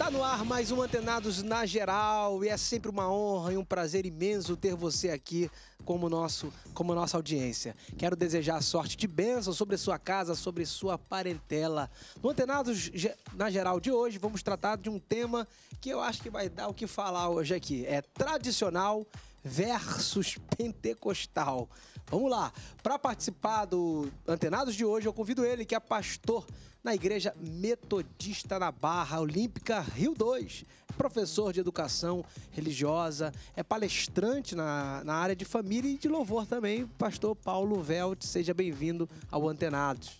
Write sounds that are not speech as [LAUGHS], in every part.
Tá no ar mais um Antenados na Geral e é sempre uma honra e um prazer imenso ter você aqui como nosso, como nossa audiência. Quero desejar sorte de bênção sobre sua casa, sobre sua parentela. No Antenados na Geral de hoje vamos tratar de um tema que eu acho que vai dar o que falar hoje aqui. É tradicional versus pentecostal. Vamos lá. Para participar do Antenados de hoje, eu convido ele, que é pastor na Igreja Metodista na Barra Olímpica Rio 2, é professor de educação religiosa, é palestrante na, na área de família e de louvor também. Pastor Paulo Velt, seja bem-vindo ao Antenados.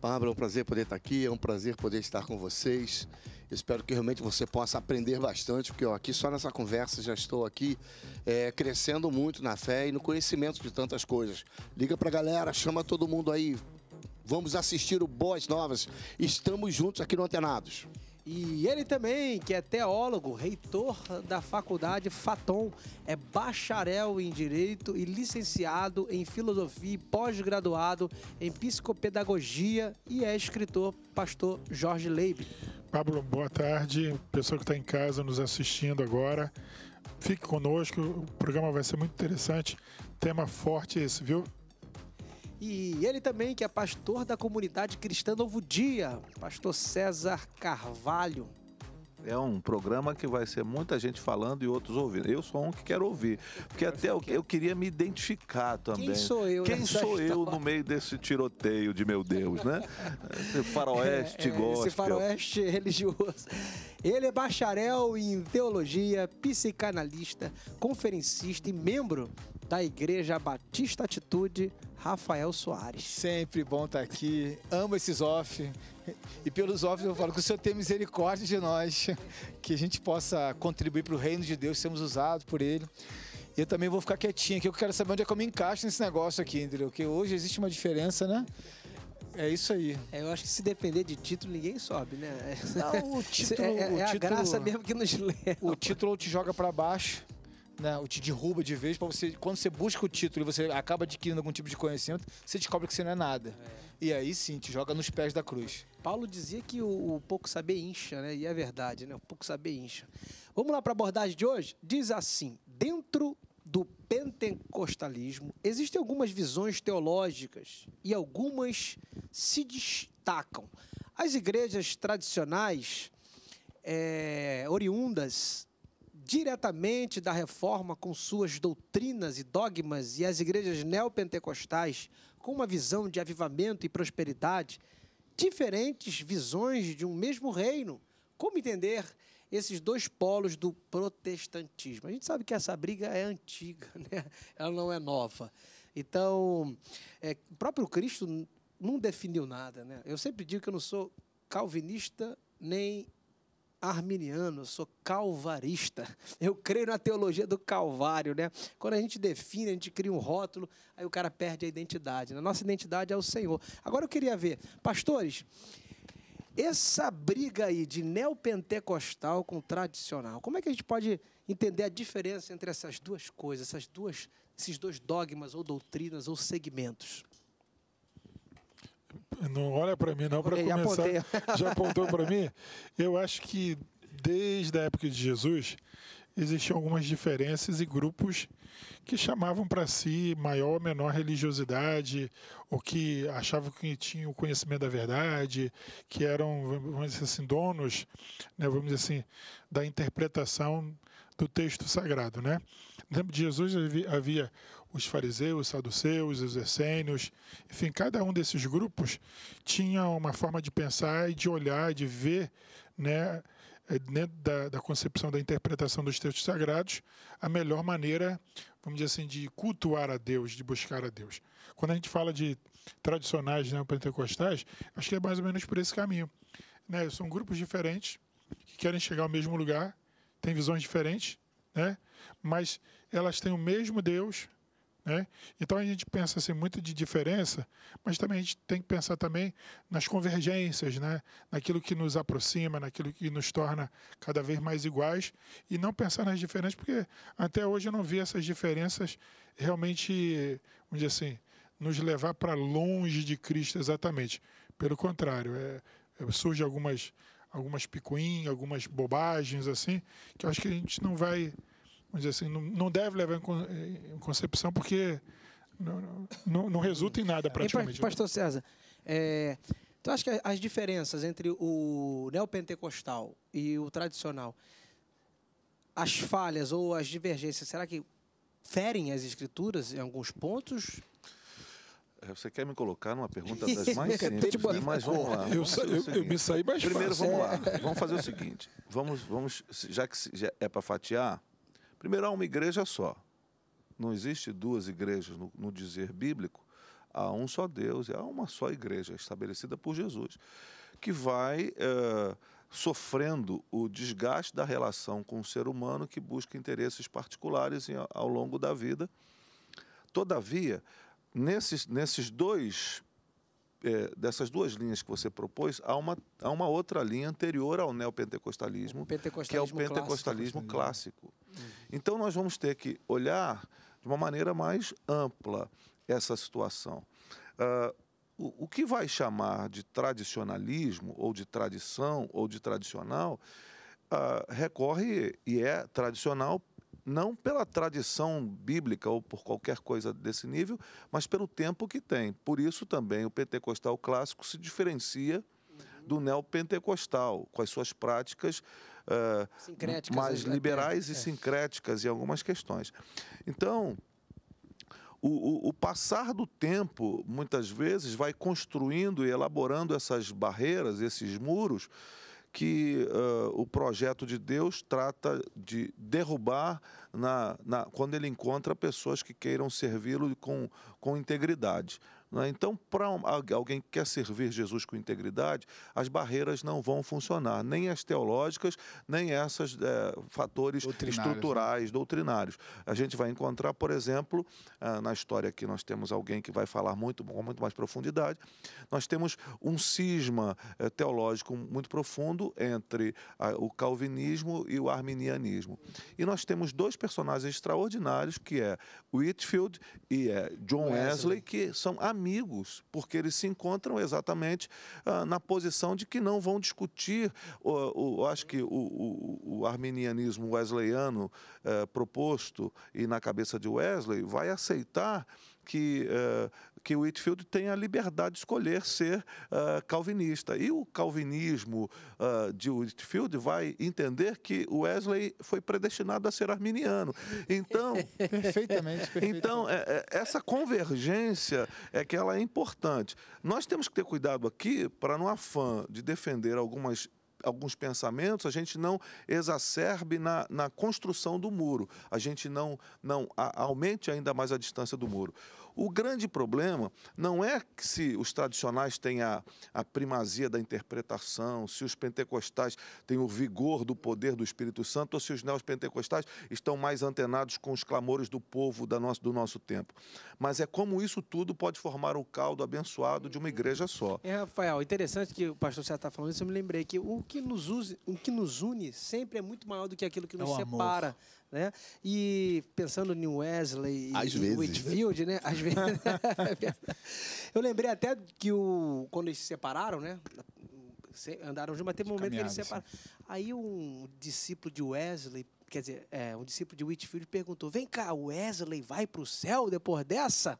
Pablo, é um prazer poder estar aqui, é um prazer poder estar com vocês. Espero que realmente você possa aprender bastante, porque ó, aqui só nessa conversa já estou aqui é, crescendo muito na fé e no conhecimento de tantas coisas. Liga para a galera, chama todo mundo aí. Vamos assistir o Boas Novas. Estamos juntos aqui no Antenados. E ele também, que é teólogo, reitor da faculdade Faton, é bacharel em Direito e licenciado em Filosofia e pós-graduado em Psicopedagogia e é escritor, pastor Jorge Leib. Pablo, boa tarde. Pessoa que está em casa nos assistindo agora, fique conosco. O programa vai ser muito interessante. Tema forte esse, viu? E ele também, que é pastor da comunidade cristã Novo Dia, pastor César Carvalho. É um programa que vai ser muita gente falando e outros ouvindo. Eu sou um que quero ouvir. Porque até eu, eu queria me identificar também. Quem sou eu? Quem sou história? eu no meio desse tiroteio de meu Deus, né? Esse faroeste [LAUGHS] é, é, Esse faroeste [LAUGHS] religioso. Ele é bacharel em teologia, psicanalista, conferencista e membro da Igreja Batista Atitude, Rafael Soares. Sempre bom estar tá aqui. Amo esses off. E pelos off eu falo que o Senhor tem misericórdia de nós, que a gente possa contribuir para o reino de Deus, sermos usados por Ele. E eu também vou ficar quietinho aqui, eu quero saber onde é que eu me encaixo nesse negócio aqui, entendeu? Porque hoje existe uma diferença, né? É isso aí. É, eu acho que se depender de título, ninguém sobe, né? Não, o [LAUGHS] título. é, é, o é título, a graça mesmo que nos leva. O título te joga para baixo né, te derruba de vez para você. Quando você busca o título e você acaba adquirindo algum tipo de conhecimento, você descobre que você não é nada. É. E aí sim, te joga nos pés da cruz. Paulo dizia que o, o pouco saber incha, né? E é verdade, né? O pouco saber incha. Vamos lá para a abordagem de hoje? Diz assim: dentro do pentecostalismo existem algumas visões teológicas e algumas se destacam. As igrejas tradicionais é, oriundas diretamente da reforma com suas doutrinas e dogmas e as igrejas neopentecostais com uma visão de avivamento e prosperidade, diferentes visões de um mesmo reino. Como entender esses dois polos do protestantismo? A gente sabe que essa briga é antiga, [LAUGHS] né? ela não é nova. Então, é, o próprio Cristo não definiu nada. Né? Eu sempre digo que eu não sou calvinista nem arminiano, sou calvarista. Eu creio na teologia do Calvário, né? Quando a gente define, a gente cria um rótulo, aí o cara perde a identidade. A nossa identidade é o Senhor. Agora eu queria ver, pastores, essa briga aí de neopentecostal com tradicional, como é que a gente pode entender a diferença entre essas duas coisas, essas duas, esses dois dogmas ou doutrinas ou segmentos? não olha para mim não para começar. Apontei. [LAUGHS] Já apontou para mim? Eu acho que desde a época de Jesus existiam algumas diferenças e grupos que chamavam para si maior ou menor religiosidade, ou que achavam que tinham conhecimento da verdade, que eram, vamos dizer assim, donos, né, vamos dizer assim, da interpretação do texto sagrado, né? No tempo de Jesus havia os fariseus, os saduceus, os essênios, enfim, cada um desses grupos tinha uma forma de pensar e de olhar, de ver, né, eh, dentro da, da concepção da interpretação dos textos sagrados, a melhor maneira, vamos dizer assim, de cultuar a Deus, de buscar a Deus. Quando a gente fala de tradicionais né, pentecostais, acho que é mais ou menos por esse caminho. Né? São grupos diferentes que querem chegar ao mesmo lugar, têm visões diferentes, né? mas elas têm o mesmo Deus, né? Então a gente pensa assim, muito de diferença, mas também a gente tem que pensar também nas convergências, né? naquilo que nos aproxima, naquilo que nos torna cada vez mais iguais, e não pensar nas diferenças, porque até hoje eu não vi essas diferenças realmente, vamos dizer assim, nos levar para longe de Cristo exatamente. Pelo contrário, é, é, surge algumas, algumas picuinhas, algumas bobagens assim, que eu acho que a gente não vai vamos dizer assim, não, deve levar eh, em, concepção porque não, não, não resulta em nada praticamente. E, né? pastor César, é, tu acha que as diferenças entre o neopentecostal e o tradicional, as falhas ou as divergências, será que ferem as escrituras em alguns pontos? É, você quer me colocar numa pergunta [LAUGHS] das mais simples, tipo, mas vamos lá. eu, eu, eu, me saí mais Primeiro, fácil. vamos lá. É. Vamos fazer o seguinte. Vamos, vamos, já que é para fatiar, Primeiro, há uma igreja só. Não existe duas igrejas no, no dizer bíblico. Há um só Deus, e há uma só igreja estabelecida por Jesus, que vai é, sofrendo o desgaste da relação com o ser humano que busca interesses particulares em, ao longo da vida. Todavia, nesses, nesses dois é, dessas duas linhas que você propôs, há uma, há uma outra linha anterior ao neopentecostalismo, pentecostalismo que é o pentecostalismo clássico. Né? clássico. Então, nós vamos ter que olhar de uma maneira mais ampla essa situação. Uh, o, o que vai chamar de tradicionalismo, ou de tradição, ou de tradicional, uh, recorre e é tradicional não pela tradição bíblica ou por qualquer coisa desse nível, mas pelo tempo que tem. Por isso também o pentecostal clássico se diferencia do neopentecostal, com as suas práticas uh, mais liberais é. e sincréticas em algumas questões. Então, o, o, o, passar do tempo, muitas vezes, vai construindo e elaborando essas barreiras, esses muros, que uh, o projeto de Deus trata de derrubar na, na, quando ele encontra pessoas que queiram servi-lo com, com integridade. Né? Então, para alguém que quer servir Jesus com integridade, as barreiras não vão funcionar, nem as teológicas, nem esses é, eh, fatores doutrinários, né? estruturais, né? doutrinários. A gente vai encontrar, por exemplo, ah, na história aqui nós temos alguém que vai falar muito, com muito mais profundidade, nós temos um cisma eh, teológico muito profundo entre o calvinismo e o arminianismo. E nós temos dois personagens extraordinários, que é Whitfield e é John Wesley, Wesley que são amigos porque eles se encontram exatamente ah, na posição de que não vão discutir. O, o acho que o, o, o arminianismo wesleyano eh, proposto e na cabeça de Wesley vai aceitar que, eh, que Whitfield tem a liberdade de escolher ser eh, calvinista. E o calvinismo eh, de Whitfield vai entender que Wesley foi predestinado a ser arminiano. Então, [LAUGHS] perfeitamente, perfeitamente. Então, é, é, essa convergência é que ela é importante. Nós temos que ter cuidado aqui para não afã de defender algumas alguns pensamentos, a gente não exacerbe na, na construção do muro, a gente não, não a, aumente ainda mais a distância do muro. O grande problema não é se os tradicionais têm a, a primazia da interpretação, se os pentecostais têm o vigor do poder do Espírito Santo ou se os neopentecostais estão mais antenados com os clamores do povo da nosso, do nosso tempo. Mas é como isso tudo pode formar o caldo abençoado de uma igreja só. É, Rafael, interessante que o pastor Sérgio está tá falando isso, eu me lembrei que o que nos, use, o que nos une sempre é muito maior do que aquilo que é nos é separa. Amor né? E pensando em Wesley e, às e vezes. Whitfield, né? Às vezes. [LAUGHS] eu lembrei até que o, quando eles se separaram, né? Andaram juntos, mas teve um momento que eles se separaram. Sim. Aí um discípulo de Wesley quer dizer, é, um discípulo de Whitfield perguntou: Vem cá, Wesley vai para o céu depois dessa?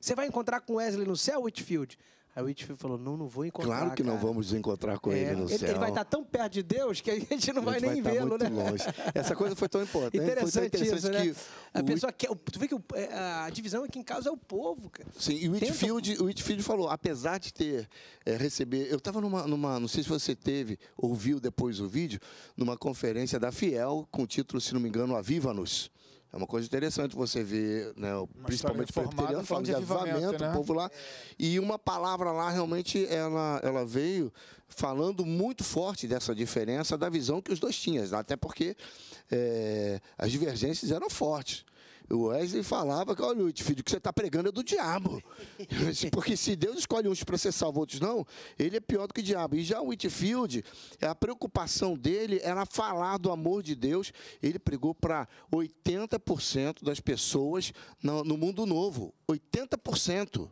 Você vai encontrar com Wesley no céu, Whitfield? Aí o Whitfield falou: não, não vou encontrar. Claro que cara. não vamos nos encontrar com é, ele no ele, céu. Ele vai estar tá tão perto de Deus que a gente não a gente vai nem tá vê-lo, né? Longe. Essa coisa foi tão importante. Interessante, tão interessante isso, né? que né? A o pessoa quer. Tu vê que é, a divisão aqui em casa é o povo, cara. Sim, e o Whitfield, Tenta... o Whitfield falou: apesar de ter é, Eu estava numa, numa. Não sei se você teve, ouviu depois o vídeo, numa conferência da Fiel, com o título, se não me engano, Aviva-nos é uma coisa interessante você ver, né, principalmente o presbiteriano, falando de avivamento, avivamento né? o povo lá. É. E uma palavra lá, realmente, ela, ela veio falando muito forte dessa diferença da visão que os dois tinham. Até porque é, as divergências eram fortes. O Wesley falava que, olha, filho, o que você está pregando é do diabo. [LAUGHS] Porque se Deus escolhe uns para ser salvo, outros não, ele é pior do que o diabo. E já o Whitfield, a preocupação dele era falar do amor de Deus. Ele pregou para 80% das pessoas no, no mundo novo. 80%.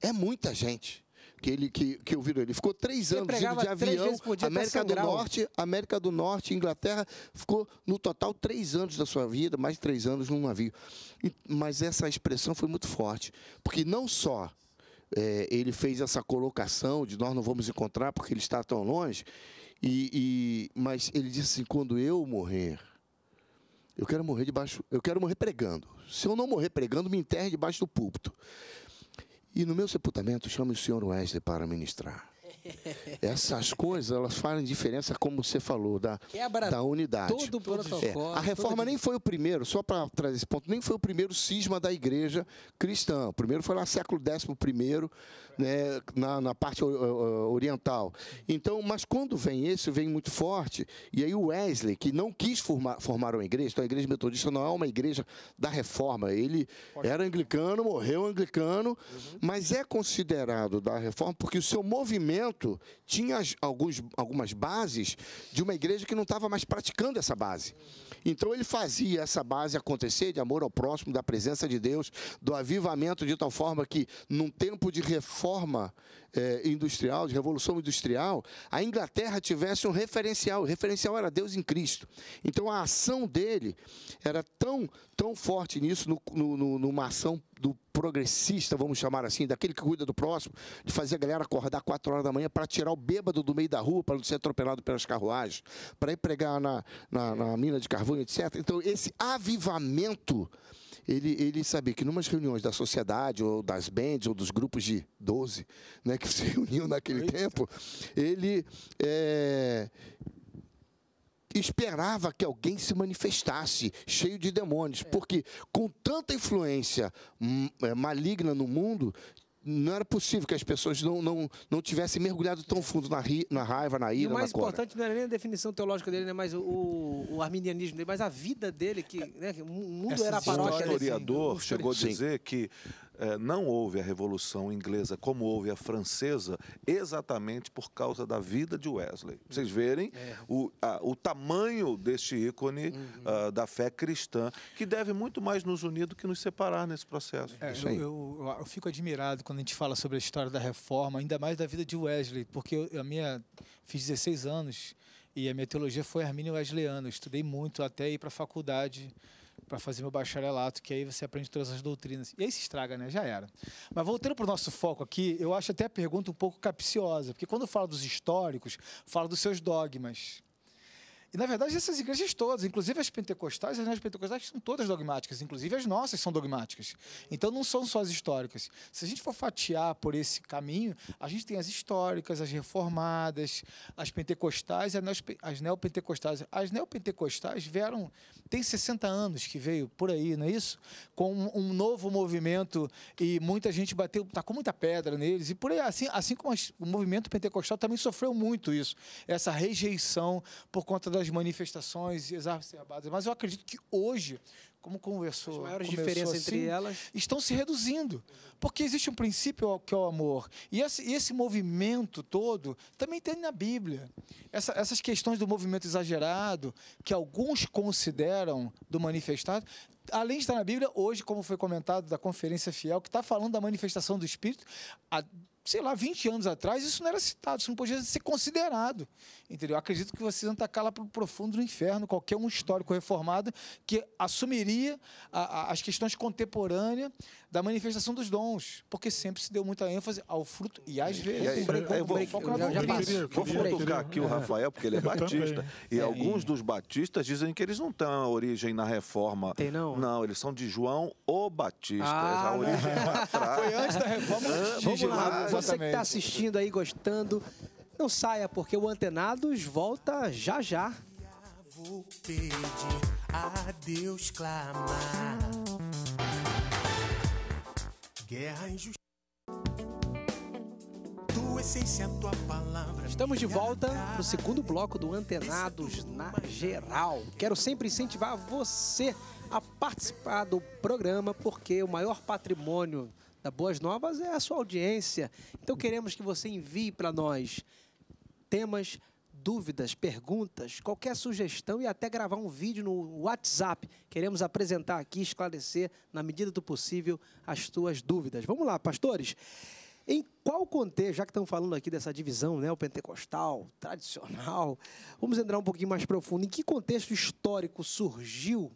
É muita gente que ele que, que ele ficou três anos indo de avião, América do Norte, América do Norte, Inglaterra, ficou no total três anos da sua vida, mais três anos num navio. mas essa expressão foi muito forte, porque não só é, ele fez essa colocação de nós não vamos encontrar porque ele está tão longe, e, e mas ele disse assim, quando eu morrer eu quero morrer debaixo, eu quero morrer pregando. Se eu não morrer pregando, me enterre debaixo do púlpito. E no meu sepultamento, chame o senhor Wesley para ministrar. [LAUGHS] Essas coisas, elas fazem diferença, como você falou, da, Quebra da unidade. Todo o protocolo. É. A reforma nem foi o primeiro, só para trazer esse ponto, nem foi o primeiro cisma da igreja cristã. O primeiro foi lá século XI, né, na, na, parte oriental. Então, mas quando vem esse, vem muito forte, e aí o Wesley, que não quis formar, formar uma igreja, então a igreja metodista não é uma igreja da reforma, ele era anglicano, morreu anglicano, uhum. mas é considerado da reforma porque o seu movimento tinha alguns, algumas bases de uma igreja que não estava mais praticando essa base. Então ele fazia essa base acontecer de amor ao próximo, da presença de Deus, do avivamento de tal forma que num tempo de reforma eh, industrial, de revolução industrial, a Inglaterra tivesse um referencial. O referencial era Deus em Cristo. Então a ação dele era tão, tão forte nisso, no, no, numa ação do progressista, vamos chamar assim, daquele que cuida do próximo, de fazer a galera acordar 4 horas da manhã para tirar o bêbado do meio da rua, para não ser atropelado pelas carruagens, para ir pregar na, na, na mina de carvão, etc. Então, esse avivamento ele, ele sabia que numas reuniões da sociedade, ou das bands, ou dos grupos de 12, né, que se [LAUGHS] reuniam naquele Eita. tempo, ele é, esperava que alguém se manifestasse cheio de demônios, é. porque com tanta influência hum, é, maligna no mundo, não era possível que as pessoas não, não, não tivessem mergulhado tão fundo na, ri, na raiva, na ira, na E o mais importante não era nem a definição teológica dele, né, mas o, o arminianismo dele, mas a vida dele, que né, o mundo Essa era a paróquia. O historiador assim, chegou a dizer sim. que eh, não houve a Revolução Inglesa como houve a francesa, exatamente por causa da vida de Wesley. Pra vocês uhum. verem é. o, a, o tamanho deste ícone uhum. uh, da fé cristã, que deve muito mais nos unir do que nos separar nesse processo. É, eu, eu, eu, fico admirado quando a gente fala sobre a história da reforma, ainda mais da vida de Wesley, porque eu, a minha fiz 16 anos e a minha teologia foi armínio Wesleyana. Eu estudei muito até ir para a faculdade para fazer meu bacharelato, que aí você aprende todas as doutrinas. E aí se estraga, né? Já era. Mas voltando para o nosso foco aqui, eu acho até a pergunta um pouco capciosa, porque quando fala falo dos históricos, falo dos seus dogmas. E, na verdade, essas igrejas todas, inclusive as pentecostais, as não pentecostais são todas dogmáticas, inclusive as nossas são dogmáticas. Então, não são só as históricas. Se a gente for fatiar por esse caminho, a gente tem as históricas, as reformadas, as pentecostais e as neopentecostais. As neopentecostais vieram, tem 60 anos que veio por aí, não é isso? Com um novo movimento e muita gente bateu, tacou tá muita pedra neles. E por aí, assim, assim como o movimento pentecostal também sofreu muito isso, essa rejeição por conta da tendo as manifestações exacerbadas. Mas eu acredito que hoje, como conversou. As maiores diferenças assim, entre elas. Estão se reduzindo. Porque existe um princípio que é o amor. E esse, esse movimento todo também tem na Bíblia. Essa, essas questões do movimento exagerado, que alguns consideram do manifestado, além de estar na Bíblia, hoje, como foi comentado da Conferência Fiel, que está falando da manifestação do Espírito, a sei lá, 20 anos atrás, isso não era citado, isso não podia ser considerado. Entendeu? Acredito que vocês vão tacar lá para o profundo do inferno qualquer um histórico reformado que assumiria a, a, as questões contemporâneas da manifestação dos dons, porque sempre se deu muita ênfase ao fruto e às vezes. Vou tocar aqui o é. Rafael, porque ele é batista. É, e alguns dos batistas dizem que eles não têm origem na reforma. Tem, não? Não, eles são de João o Batista. Ah, é a origem Foi antes da reforma. Vamos lá, você que está assistindo aí, gostando, não saia, porque o Antenados volta já já. Vou pedir a Deus clamar. Guerra Tua essência, tua palavra. Estamos de volta no segundo bloco do Antenados na Geral. Quero sempre incentivar você a participar do programa, porque o maior patrimônio da Boas Novas é a sua audiência. Então queremos que você envie para nós temas, dúvidas, perguntas, qualquer sugestão e até gravar um vídeo no WhatsApp. Queremos apresentar aqui, esclarecer, na medida do possível, as suas dúvidas. Vamos lá, pastores. Em qual contexto, já que estamos falando aqui dessa divisão, né, o pentecostal, tradicional, vamos entrar um pouquinho mais profundo. Em que contexto histórico surgiu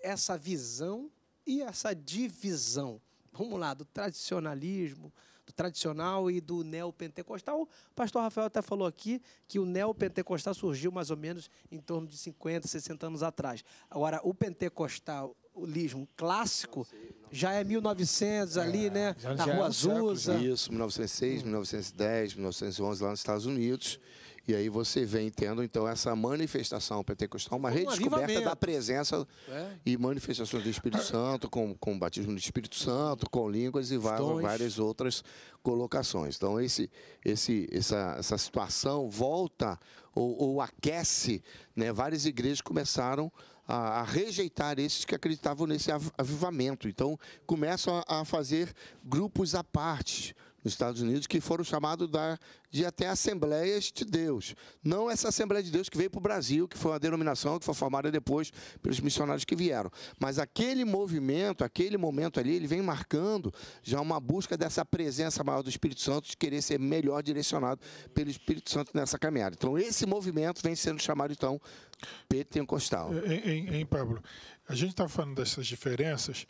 essa visão e essa divisão? vamos lá, do tradicionalismo, do tradicional e do neopentecostal. O pastor Rafael até falou aqui que o neopentecostal surgiu mais ou menos em torno de 50, 60 anos atrás. Agora, o pentecostalismo clássico não sei, não já é 1900 é, ali, né? Já, na já é Rua é um Azusa. Isso, 1906, 1910, 1911 lá nos Estados Unidos. E aí você vem tendo, então, essa manifestação pentecostal, uma um redescoberta da presença é. e manifestações do Espírito Santo, com, com o batismo do Espírito Santo, com línguas e várias, várias outras colocações. Então, esse, esse, essa, essa situação volta ou, ou aquece. Né? Várias igrejas começaram a, a, rejeitar esses que acreditavam nesse avivamento. Então, começam a, a fazer grupos à parte nos Estados Unidos que foram chamados da, de até Assembleias de Deus. Não essa Assembleia de Deus que veio para o Brasil, que foi uma denominação que foi formada depois pelos missionários que vieram. Mas aquele movimento, aquele momento ali, ele vem marcando já uma busca dessa presença maior do Espírito Santo, de querer ser melhor direcionado pelo Espírito Santo nessa caminhada. Então, esse movimento vem sendo chamado, então, pentecostal. Em, em, em Pablo, a gente está falando dessas diferenças,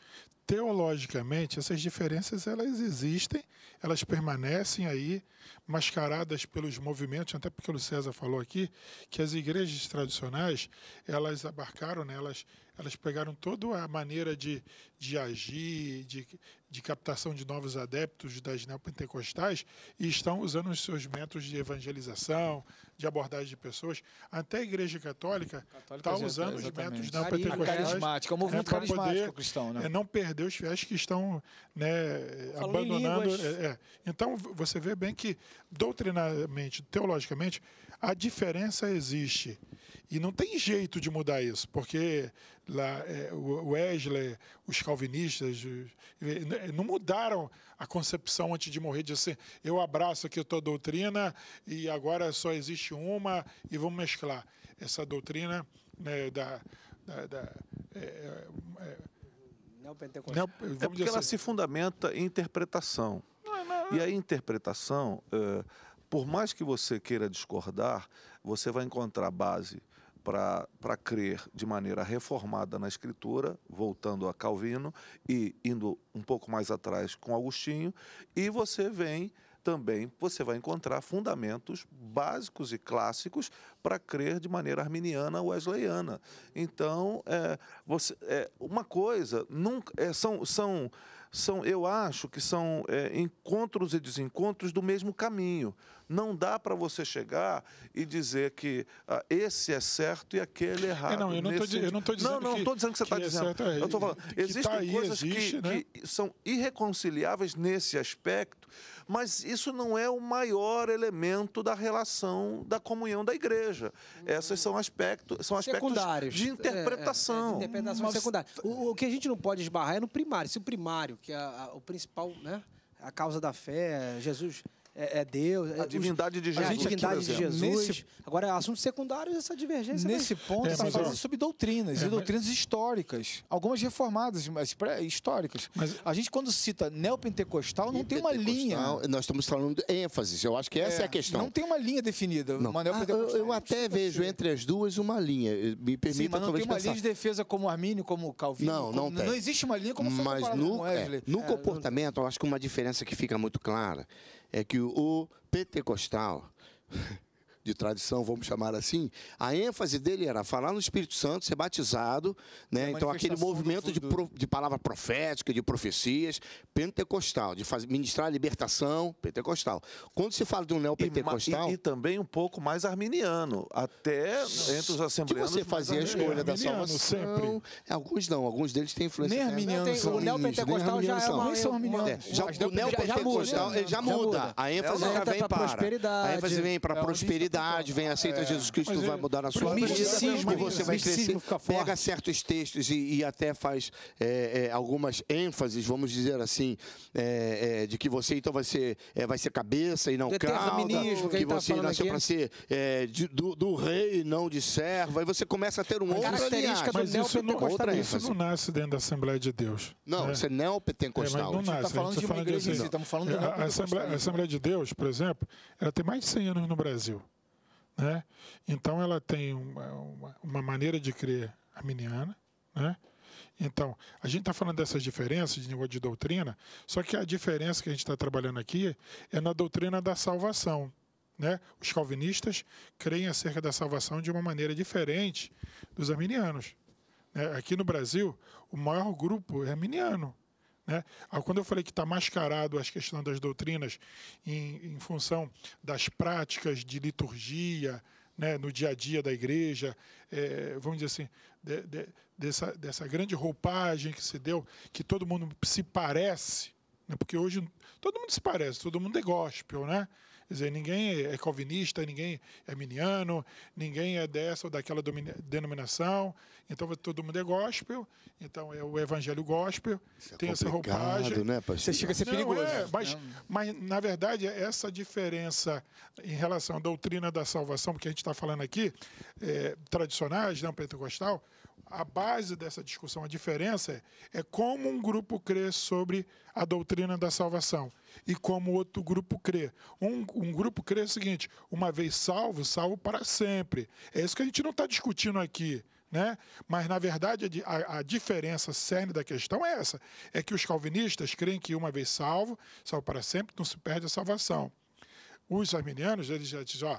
teologicamente, essas diferenças elas existem, elas permanecem aí, mascaradas pelos movimentos, até porque o César falou aqui, que as igrejas tradicionais, elas abarcaram, né, elas, elas pegaram toda a maneira de, de agir, de, de captação de novos adeptos das neopentecostais e estão usando os seus métodos de evangelização, de abordagem de pessoas, até a Igreja Católica está tá, usando os métodos não pentecostais. Carismática, é um né, movimento é, carismático poder, cristão, né? É, não perder os fiéis que estão né, abandonando. É, é, então, você vê bem que, doutrinamente, teologicamente, a diferença existe e não tem jeito de mudar isso, porque lá, é, o Wesley, os calvinistas, é, não mudaram a concepção antes de morrer, de assim, eu abraço aqui a tua doutrina e agora só existe uma e vamos mesclar. Essa doutrina né, da... da, da é, é, é Neo, é porque ela assim. se fundamenta em interpretação. Não, é, não, não. E a interpretação, por mais que você queira discordar, você vai encontrar base para crer de maneira reformada na Escritura, voltando a Calvino e indo um pouco mais atrás com Agostinho, e você vem também, você vai encontrar fundamentos básicos e clássicos para crer de maneira arminiana ou wesleyana. Então, é, você, é, uma coisa, nunca, é, são, são, são, eu acho que são é, encontros e desencontros do mesmo caminho não dá para você chegar e dizer que ah, esse é certo e aquele é errado. É, não, eu não estou dizendo Não, não estou dizendo que você está é dizendo. É certo, eu estou falando, tá existem tá aí, coisas existe, que, né? que são irreconciliáveis nesse aspecto, mas isso não é o maior elemento da relação da comunhão da igreja. Hum. Essas são aspectos, são aspectos Secundários. de interpretação. É, é, interpretação secundária. O, o, que a gente não pode esbarrar é no primário. Se o primário, que é a, a, o principal, né? A causa da fé, é Jesus é, é Deus. É a divindade de Jesus. a divindade de Jesus. Nesse... Agora, assuntos secundários, essa divergência. Nesse ponto, é, está falando é. sobre doutrinas, é, e doutrinas mas... históricas. Algumas reformadas, mas históricas. Mas... A gente, quando cita neopentecostal, não tem uma linha. Nós estamos falando de ênfase. Eu acho que essa é, a é, questão. Não tem uma linha definida. Não. Ah, eu, eu, até vejo entre as duas uma linha. Me permita Sim, mas não tem uma pensar. linha de defesa como Armínio, como Calvino. Não, como... não tem. Não existe uma linha como foi tá mas no, no comportamento, eu acho que uma diferença que fica muito clara é que o pentecostal [LAUGHS] de tradição, vamos chamar assim, a ênfase dele era falar no Espírito Santo, ser batizado, né? Então aquele movimento de, pro, de palavra profética, de profecias, pentecostal, de fazer, ministrar a libertação pentecostal. Quando se fala de um neopentecostal... E, e, e também um pouco mais arminiano, até entre os assembleanos... Que você fazia a escolha da salvação. Sempre. Alguns não, alguns deles têm influência. Nem arminiano são. O neopentecostal já é uma... São é, já, o neopentecostal já, já, já, muda. A ênfase é já vem para... A ênfase vem para prosperidade idade, então, vem, aceita é. Jesus Cristo, Mas vai é, mudar na sua vida. E você vai crescer, pega certos textos e, e até faz é, é, algumas ênfases, vamos dizer assim, é, é, de que você então vai ser, vai ser cabeça e não cauda, que, tá você tá nasceu para ser de, do, do, rei e não de serva, aí você começa a ter um outro aliado. Mas isso não, outra isso ênfase. não nasce dentro da Assembleia de Deus. Não, né? isso é neopentecostal. É, mas não tá nasce. Tá falando de uma igreja, estamos falando de a Assembleia, a Assembleia de Deus, por exemplo, ela tem mais de 100 anos no Brasil. Né? Então ela tem uma, uma, uma maneira de crer arminiana, né? Então, a gente está falando dessas diferenças de nível de doutrina, só que a diferença que a gente está trabalhando aqui é na doutrina da salvação. Né? Os calvinistas creem acerca da salvação de uma maneira diferente dos arminianos. Né? Aqui no Brasil, o maior grupo é arminiano. Né? Ah, quando eu falei que está mascarado as questões das doutrinas em, em função das práticas de liturgia, né, no dia a dia da igreja, é, vamos dizer assim, de, de, dessa, dessa grande roupagem que se deu, que todo mundo se parece, né, porque hoje todo mundo se parece, todo mundo é gospel, né? Quer dizer, ninguém é calvinista, ninguém é miniano, ninguém é dessa ou daquela denominação. Então todo mundo é gospel, então é o evangelho gospel, Isso é tem é essa roupagem. Né, Você chega a ser não, é, perigoso. É, mas, mas, na verdade, essa diferença em relação à doutrina da salvação, que a gente está falando aqui, é, tradicionais, não né, pentecostal, a base dessa discussão, a diferença é, é, como um grupo crê sobre a doutrina da salvação e como outro grupo crê. Um, um grupo crê é o seguinte: uma vez salvo, salvo para sempre. É isso que a gente não está discutindo aqui. Né? Mas, na verdade, a, a, diferença cerne da questão é essa: é que os calvinistas creem que uma vez salvo, salvo para sempre, não se perde a salvação. Os arminianos, eles já dizem: ó,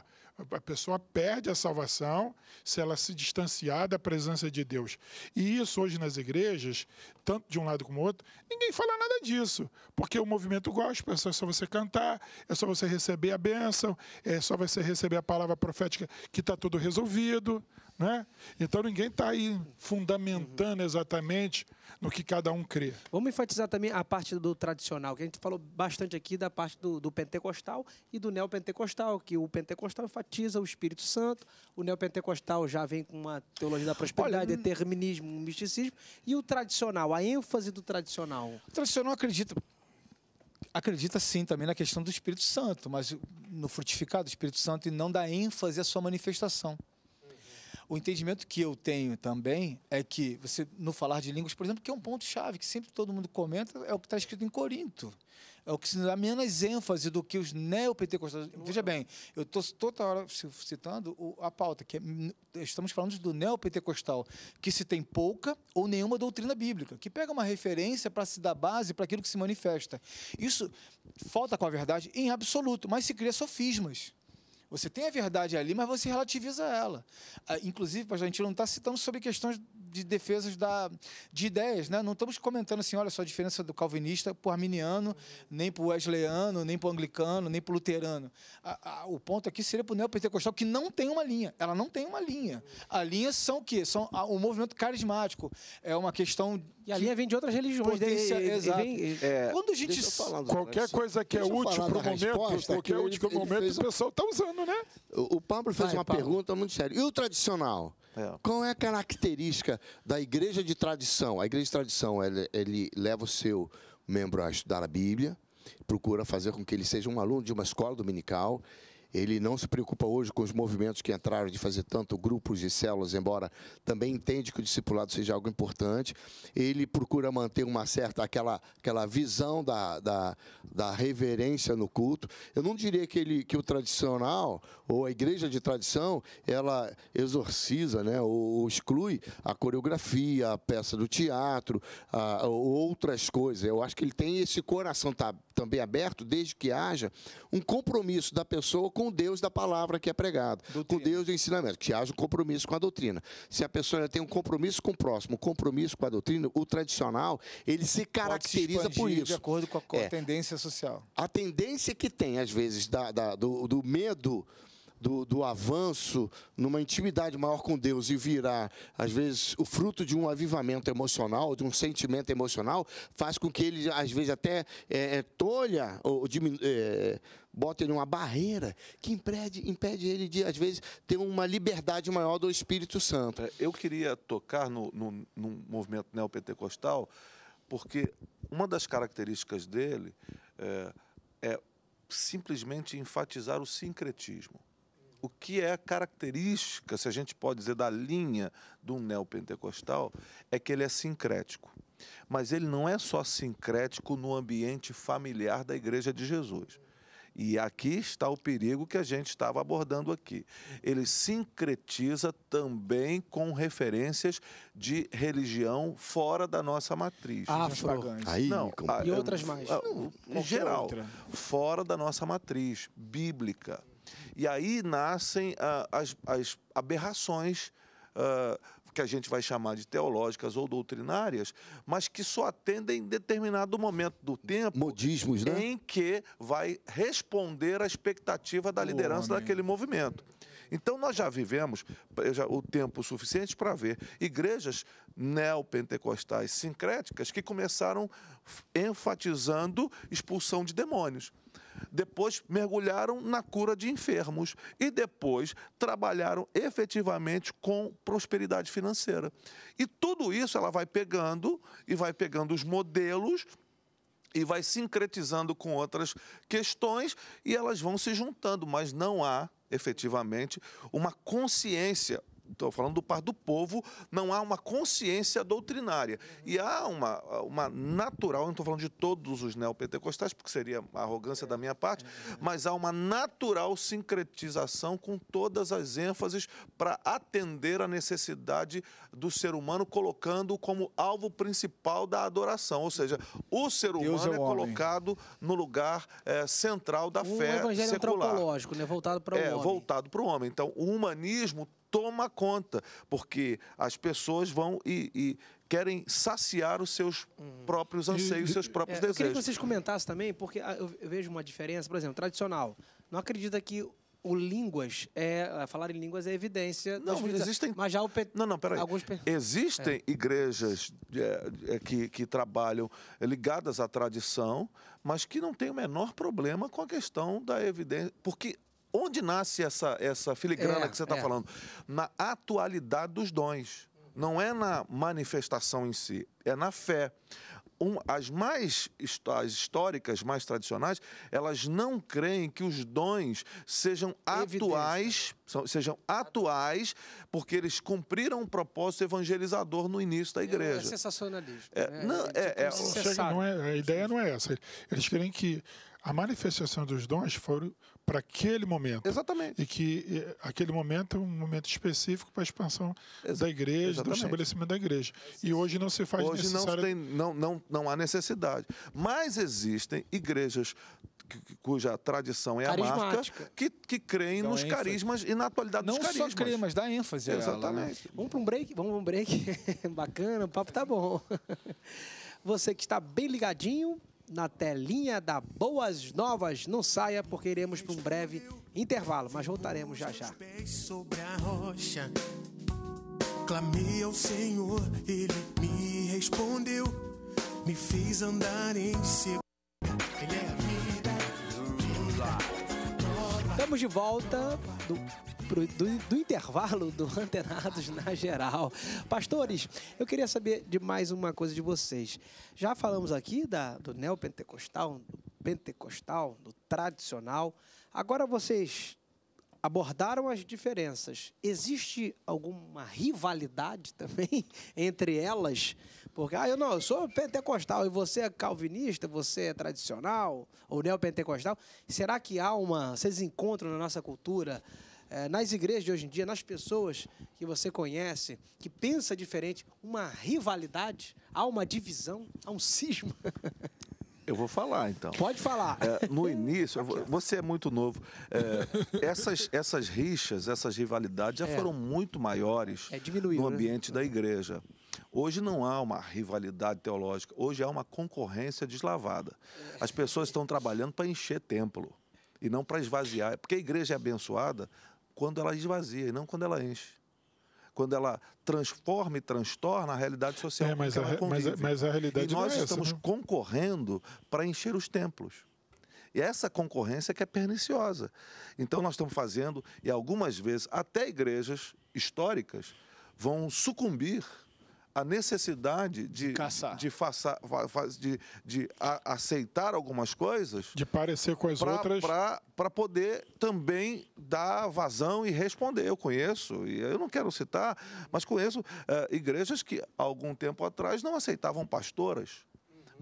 a pessoa perde a salvação se ela se distanciar da presença de Deus. E isso hoje nas igrejas, tanto de um lado como outro, ninguém fala nada disso. Porque o movimento gospel é só é você cantar, é só você receber a bênção, é só você receber a palavra profética que está tudo resolvido. Né? Então ninguém está aí fundamentando uhum. exatamente no que cada um crê. Vamos enfatizar também a parte do tradicional, que a gente falou bastante aqui da parte do, do pentecostal e do neopentecostal, que o pentecostal enfatiza o Espírito Santo, o neopentecostal já vem com uma teologia da prosperidade, Olha, determinismo, misticismo, e o tradicional, a ênfase do tradicional. O tradicional acredita, acredita sim também na questão do Espírito Santo, mas no frutificado do Espírito Santo e não dá ênfase à sua manifestação o entendimento que eu tenho também é que você, no falar de línguas, por exemplo, que é um ponto-chave, que sempre todo mundo comenta, é o que está escrito em Corinto. É o que se dá menos ênfase do que os neopentecostais. Veja bem, eu estou toda hora citando a pauta, que é, estamos falando do neopentecostal, que se tem pouca ou nenhuma doutrina bíblica, que pega uma referência para se dar base para aquilo que se manifesta. Isso falta com a verdade em absoluto, mas se cria sofismas. Você tem a verdade ali, mas você relativiza ela. Ah, inclusive, a gente não está citando sobre questões de defesas da, de ideias, né? Não estamos comentando assim, olha só a diferença do calvinista para o arminiano, nem para o wesleyano, nem para o anglicano, nem para o luterano. A, a, o ponto aqui seria para o neopentecostal, que não tem uma linha. Ela não tem uma linha. A linha são o quê? São o movimento carismático. É uma questão... E a linha vem de outras religiões. Né? Potência, exato. Vem, é, Quando a gente... Qualquer coisa que é útil para o momento, qualquer útil momento, o pessoal está usando Pablo, né? O, Pablo fez Vai, uma Pablo. pergunta muito séria. E o tradicional? É. Qual é a característica da igreja de tradição? A igreja de tradição, ele, ele leva o seu membro a estudar a Bíblia, procura fazer com que ele seja um aluno de uma escola dominical ele não se preocupa hoje com os movimentos que entraram de fazer tanto grupos de células, embora também entende que o discipulado seja algo importante. Ele procura manter uma certa aquela, aquela visão da, da, da reverência no culto. Eu não diria que ele que o tradicional ou a igreja de tradição ela exorciza, né, ou, ou exclui a coreografia, a peça do teatro, a, ou outras coisas. Eu acho que ele tem esse coração tá, também aberto desde que haja um compromisso da pessoa com com Deus da palavra que é pregado, com Deus do ensinamento, que haja um compromisso com a doutrina. Se a pessoa tem um compromisso com o próximo, um compromisso com a doutrina, o tradicional, ele se caracteriza se por isso. De acordo com a, com é. tendência social. A tendência que tem, às vezes, da, da, do, do medo. Do, do, avanço numa intimidade maior com Deus e virar, às vezes, o fruto de um avivamento emocional, de um sentimento emocional, faz com que ele, às vezes, até é, é tolha ou diminua. É, bota ele uma barreira que impede, impede ele de, às vezes, ter uma liberdade maior do Espírito Santo. É, eu queria tocar no, no, no movimento neopentecostal, porque uma das características dele é, é simplesmente enfatizar o sincretismo. O que é a característica, se a gente pode dizer, da linha do neopentecostal, é que ele é sincrético. Mas ele não é só sincrético no ambiente familiar da Igreja de Jesus e aqui está o perigo que a gente estava abordando aqui. Ele sincretiza também com referências de religião fora da nossa matriz. Afro. É aí, não, a, e outras é, mais. É, a, geral, outra. fora da nossa matriz bíblica. E aí nascem uh, as, as, aberrações uh, que a gente vai chamar de teológicas ou doutrinárias, mas que só atendem determinado momento do tempo. Modismos, né? Em que vai responder à expectativa da liderança oh, daquele movimento. Então, nós já vivemos já, o tempo suficiente para ver igrejas neopentecostais sincréticas que começaram enfatizando expulsão de demônios depois mergulharam na cura de enfermos e depois trabalharam efetivamente com prosperidade financeira. E tudo isso ela vai pegando e vai pegando os modelos e vai sincretizando com outras questões e elas vão se juntando, mas não há efetivamente uma consciência estou falando do par do povo, não há uma consciência doutrinária. E há uma, uma natural, não estou falando de todos os neopentecostais, porque seria a arrogância da minha parte, mas há uma natural sincretização com todas as ênfases para atender a necessidade do ser humano, colocando como alvo principal da adoração. Ou seja, o ser humano Deus é, é colocado no lugar é, central da um fé evangelho secular. antropológico, né? voltado para é, o é, homem. Voltado para o homem. Então, o humanismo toma conta, porque as pessoas vão e, e querem saciar os seus próprios anseios, os seus próprios é, desejos. Eu queria que vocês comentassem também, porque ah, eu vejo uma diferença, por exemplo, tradicional. Não acredita que o línguas é ah, falar em línguas é evidência não existem mas já o não não peraí. alguns existem é. igrejas é, é, que, que trabalham ligadas à tradição mas que não tem o menor problema com a questão da evidência porque onde nasce essa, essa filigrana é, que você está é. falando? Na atualidade dos dons. Não é na manifestação em si, é na fé. Um, as mais as históricas, mais tradicionais, elas não creem que os dons sejam Evidência. atuais, são, sejam atuais, porque eles cumpriram um propósito evangelizador no início da é, igreja. É, é sensacionalismo. É, né? não, é, tipo é, é, é, a ideia não é essa. Eles querem que a manifestação dos dons foram para aquele momento. Exatamente. E que aquele momento é um momento específico para a expansão Ex da igreja, exatamente. do estabelecimento da igreja. E hoje não se faz hoje necessário... não, tem, não, não, não há necessidade. Mas existem igrejas cuja tradição é a marca, que, que creem dá nos ênfase. carismas e na atualidade Não dos carismas. Não só creem, mas dá ênfase a Exatamente. Ela, né? Vamos para um break? Vamos para um break. [LAUGHS] Bacana, o papo tá bom. [LAUGHS] Você que está bem ligadinho, na telinha da Boas Novas. Não saia, porque iremos para um breve intervalo, mas voltaremos já já. Sobre a rocha, clamei ao Senhor, ele me respondeu, me fez andar em Ele é vida. Estamos de volta do pro, do, do, intervalo do [LAUGHS] Antenados na geral. Pastores, eu queria saber de mais uma coisa de vocês. Já falamos aqui da, do neopentecostal, do pentecostal, do tradicional. Agora vocês abordaram as diferenças. Existe alguma rivalidade [LAUGHS] também entre elas? Porque, ah, eu não, eu sou pentecostal e você é calvinista, você é tradicional ou neopentecostal. Será que há uma. Vocês encontram na nossa cultura é, nas igrejas de hoje em dia, nas pessoas que você conhece, que pensa diferente, uma rivalidade, há uma divisão, há um cisma? [LAUGHS] Eu vou falar então. Pode falar. É, no início, você é muito novo. É, essas, essas rixas, essas rivalidades já é. foram muito maiores é, no né? ambiente né? da igreja. Hoje não há uma rivalidade teológica, hoje há uma concorrência deslavada. As pessoas estão trabalhando para encher templo e não para esvaziar. Porque a igreja é abençoada quando ela esvazia e não quando ela enche. Quando ela transforma e transtorna a realidade social é, mas, a, mas, mas a, realidade e nós é estamos essa, né? concorrendo para encher os templos. E é essa concorrência que é perniciosa. Então nós estamos fazendo, e algumas vezes até igrejas históricas vão sucumbir a necessidade de Caçar. de, faça, de, de a, aceitar algumas coisas de parecer com as pra, outras para poder também dar vazão e responder eu conheço e eu não quero citar mas conheço uh, igrejas que algum tempo atrás não aceitavam pastoras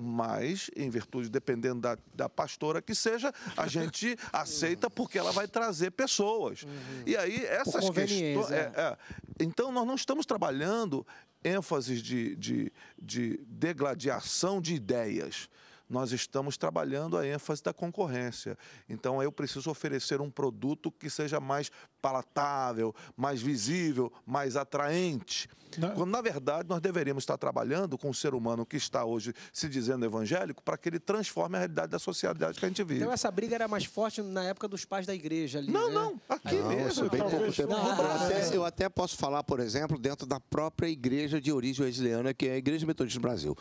mas em virtude, dependendo da, da pastora que seja, a [LAUGHS] gente aceita porque ela vai trazer pessoas. Uhum. E aí essas questões. É, é. então nós não estamos trabalhando ênfases de, de, de degladiação de ideias nós estamos trabalhando a ênfase da concorrência. Então, eu preciso oferecer um produto que seja mais palatável, mais visível, mais atraente. Não. Quando, na verdade, nós deveríamos estar trabalhando com o ser humano que está hoje se dizendo evangélico para que ele transforme a realidade da sociedade que a gente vive. Então, essa briga era mais forte na época dos pais da igreja ali. Não, né? não. Aqui não, mesmo. É bem pouco tempo. Não, eu, até, eu até posso falar, por exemplo, dentro da própria igreja de origem wesleyana, que é a Igreja Metodista do Brasil.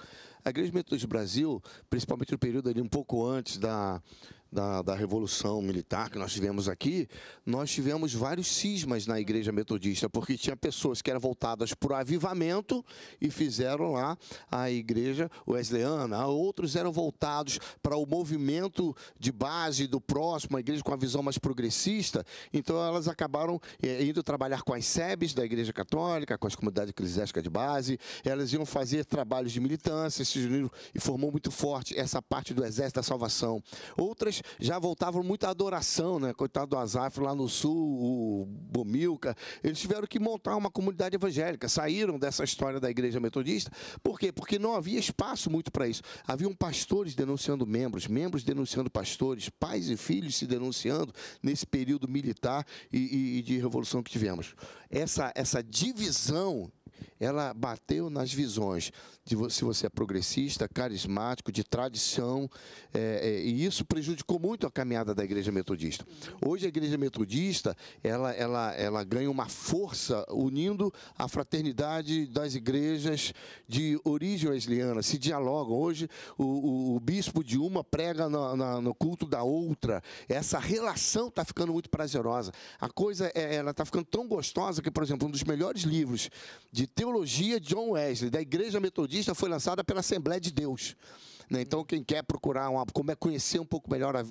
A Igreja Metodista do Brasil, principalmente no período ali um pouco antes da da, da Revolução Militar que nós tivemos aqui, nós tivemos vários cismas na Igreja Metodista, porque tinha pessoas que eram voltadas para o avivamento e fizeram lá a Igreja Wesleyana, outros eram voltados para o movimento de base do próximo, a igreja com a visão mais progressista, então elas acabaram eh, indo trabalhar com as SEBs da Igreja Católica, com as comunidades eclesiásticas de base, elas iam fazer trabalhos de militância, se uniram e formou muito forte essa parte do Exército da Salvação. Outras já voltavam muito à adoração, né? Coitado do Azaf lá no sul, o Bomilca, eles tiveram que montar uma comunidade evangélica, saíram dessa história da igreja metodista. Por quê? Porque não havia espaço muito para isso. Haviam pastores denunciando membros, membros denunciando pastores, pais e filhos se denunciando nesse período militar e, e, e de revolução que tivemos. Essa, essa divisão ela bateu nas visões de se você é progressista, carismático, de tradição, é, é, e isso prejudicou muito a caminhada da igreja metodista. Hoje a igreja metodista ela, ela, ela ganha uma força unindo a fraternidade das igrejas de origem wesleyana, se dialogam. Hoje o, o, o bispo de uma prega no, na, no culto da outra. Essa relação está ficando muito prazerosa. A coisa é, ela está ficando tão gostosa que, por exemplo, um dos melhores livros de Teologia John Wesley, da Igreja Metodista, foi lançada pela Assembleia de Deus. Né? Então, quem quer procurar uma, como é conhecer um pouco melhor a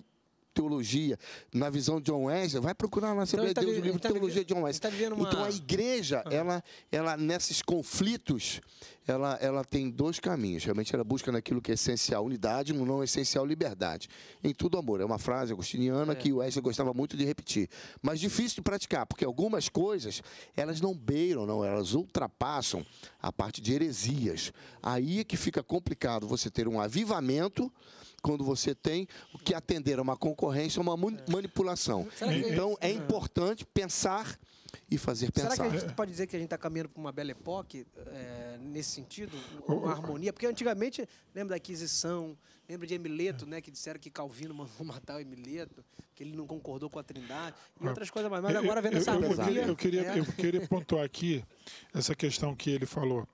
teologia, na visão de John Wesley, vai procurar na Assembleia então, de Deus tá, o livro tá Teologia de John Wesley. Tá uma... Então a igreja, uhum. ela, ela nesses conflitos, ela, ela tem dois caminhos. Realmente ela busca naquilo que é essencial unidade, no não essencial liberdade. Em tudo amor. É uma frase agostiniana é. que o Wesley gostava muito de repetir. Mas difícil de praticar, porque algumas coisas, elas não beiram, não, elas ultrapassam a parte de heresias. Aí é que fica complicado você ter um avivamento quando você tem o que atender a uma concorrência, uma é. manipulação. Então, é, é importante pensar e fazer pensar. Será que a gente pode dizer que a gente está caminhando para uma bela época é, eh, nesse sentido? Uma harmonia? Porque antigamente, lembra da Aquisição, lembra de Emileto, né, que disseram que Calvino mandou [LAUGHS] matar o Emileto, que ele não concordou com a Trindade, e ah, outras coisas mais. Mas agora vendo essa harmonia... Eu queria, eu queria, né? eu queria pontuar aqui essa questão que ele falou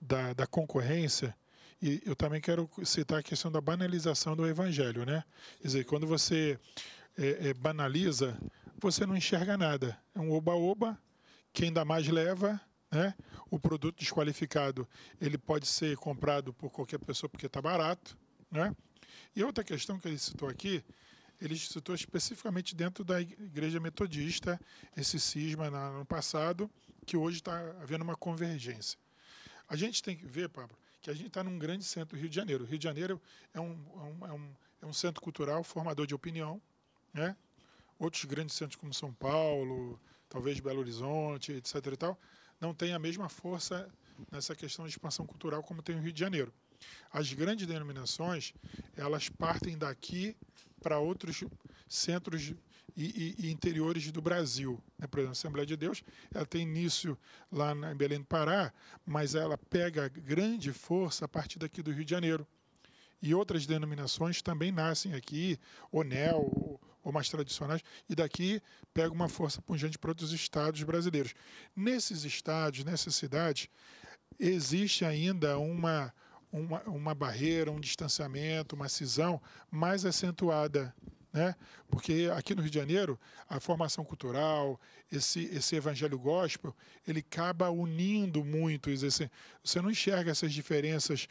da, da concorrência e eu também quero citar a questão da banalização do evangelho, né? Quer dizer, quando você é, é, banaliza, você não enxerga nada. É um oba-oba, quem dá mais leva, né? O produto desqualificado, ele pode ser comprado por qualquer pessoa porque está barato, né? E outra questão que ele citou aqui, ele citou especificamente dentro da igreja metodista esse cisma no passado, que hoje está havendo uma convergência. A gente tem que ver, Pablo, que a gente está num grande centro do Rio de Janeiro. O Rio de Janeiro é, é um, é um, é um, centro cultural formador de opinião. Né? Outros grandes centros como São Paulo, talvez Belo Horizonte, etc. E tal, não tem a mesma força nessa questão de expansão cultural como tem o Rio de Janeiro. As grandes denominações, elas partem daqui para outros centros e, e, e interiores do Brasil. Né? Por exemplo, a Assembleia de Deus ela tem início lá na, em Belém do Pará, mas ela pega grande força a partir daqui do Rio de Janeiro. E outras denominações também nascem aqui, ONEL, ou mais tradicionais, e daqui pega uma força pungente para outros estados brasileiros. Nesses estados, nessas cidades, existe ainda uma, uma, uma barreira, um distanciamento, uma cisão mais acentuada né? Porque aqui no Rio de Janeiro, a formação cultural, esse, esse evangelho gospel, ele acaba unindo muito. Assim. você não enxerga essas diferenças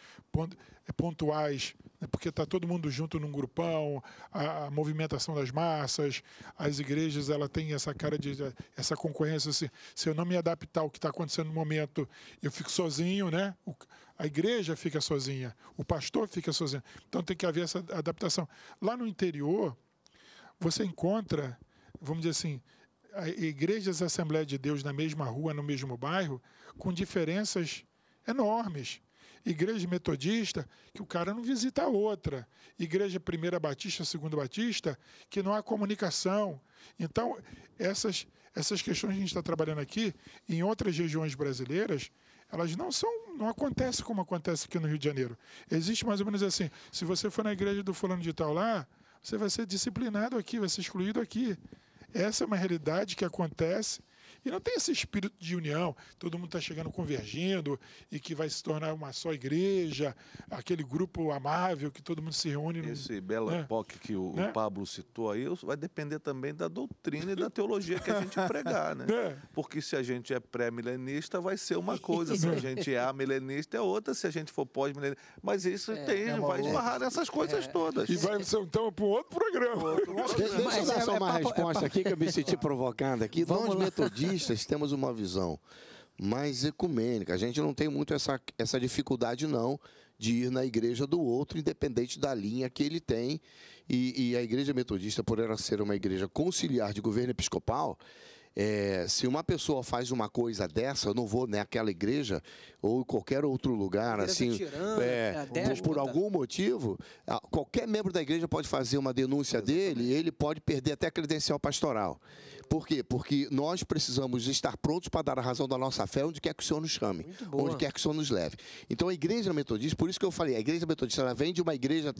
eh, pontuais, né? porque está todo mundo junto num grupão, a, a, movimentação das massas, as igrejas ela tem essa cara de eh, essa concorrência. Assim, se eu não me adaptar ao que está acontecendo no momento, eu fico sozinho, né? O, a igreja fica sozinha, o pastor fica sozinho. Então tem que haver essa adaptação. Lá no interior, você encontra, vamos dizer assim, igrejas Assembleia de Deus na mesma rua, no mesmo bairro, com diferenças enormes. Igreja metodista, que o cara não visita a outra. Igreja primeira batista, segunda batista, que não há comunicação. Então, essas, essas questões que a gente está trabalhando aqui, em outras regiões brasileiras, elas não são, não acontece como acontece aqui no Rio de Janeiro. Existe mais ou menos assim, se você for na igreja do fulano de tal lá, você vai ser disciplinado aqui, vai ser excluído aqui. Essa é uma realidade que acontece e não tem esse espírito de união, todo mundo está chegando convergindo e que vai se tornar uma só igreja, aquele grupo amável que todo mundo se reúne. No, esse belo né? que o, né? Pablo citou aí vai depender também da doutrina e da teologia que a gente [LAUGHS] pregar, né? né? Porque se a gente é pré-milenista, vai ser uma coisa, [LAUGHS] se a gente é amilenista é outra, se a gente for pós-milenista. Mas isso é, tem, é vai esbarrar nessas coisas é. todas. E vai ser então para um outro programa. Outro programa. Deixa, eu dar só uma é, é resposta aqui que eu me senti provocando aqui. Vamos metodista metodistas batistas temos uma visão mais ecumênica. A gente não tem muito essa, essa dificuldade, não, de ir na igreja do outro, independente da linha que ele tem. E, e a igreja metodista, por ela ser uma igreja conciliar de governo episcopal, é, se uma pessoa faz uma coisa dessa, eu não vou naquela igreja ou em qualquer outro lugar, assim, tirana, é, é por, por, algum motivo, qualquer membro da igreja pode fazer uma denúncia Exatamente. dele e ele pode perder até credencial pastoral. Por quê? Porque nós precisamos estar prontos para dar a razão da nossa fé onde quer que o Senhor nos chame, onde quer que o Senhor nos leve. Então a igreja metodista, por isso que eu falei, a igreja metodista ela vem de uma igreja